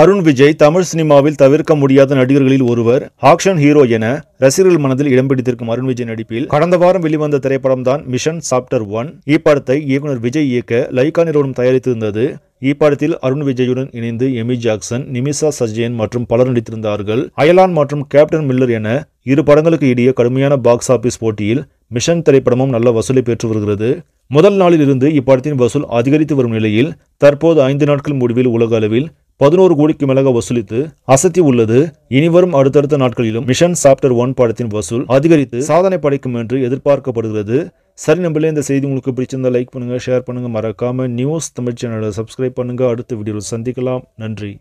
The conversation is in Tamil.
அருண் விஜய் தமிழ் சினிமாவில் தவிர்க்க முடியாத நடிகர்களில் ஒருவர் ஆக்ஷன் ஹீரோ என ரசிகர்கள் மனதில் இடம் பிடித்திருக்கும் அருண் விஜய் நடிப்பில் கடந்த வாரம் வெளிவந்த திரைப்படம் தான் மிஷன் சாப்டர் ஒன் இப்படத்தை இயக்குனர் விஜய் இயக்க லைகா நிறுவனம் தயாரித்திருந்தது இப்படத்தில் அருண் விஜயுடன் இணைந்து எமி ஜாக்சன் நிமிஷா சஜயன் மற்றும் பலர் நடித்திருந்தார்கள் அயலான் மற்றும் கேப்டன் மில்லர் என இரு படங்களுக்கு இடையே கடுமையான பாக்ஸ் ஆபீஸ் போட்டியில் மிஷன் திரைப்படமும் நல்ல வசூலை பெற்று வருகிறது முதல் நாளில் இருந்து இப்படத்தின் வசூல் அதிகரித்து வரும் நிலையில் தற்போது ஐந்து நாட்கள் முடிவில் உலக அளவில் பதினோரு கோடிக்கு மேலாக வசூலித்து அசத்தி உள்ளது இனிவரும் அடுத்தடுத்த நாட்களிலும் மிஷன் சாப்டர் ஒன் படத்தின் வசூல் அதிகரித்து சாதனை படைக்கும் என்று எதிர்பார்க்கப்படுகிறது சரி நம்மளே இந்த செய்தி உங்களுக்கு பிடிச்சிருந்தா லைக் பண்ணுங்கள் ஷேர் பண்ணுங்கள் மறக்காமல் நியூஸ் தமிழ் சேனலை சப்ஸ்கிரைப் பண்ணுங்கள் அடுத்த வீடியோவில் சந்திக்கலாம் நன்றி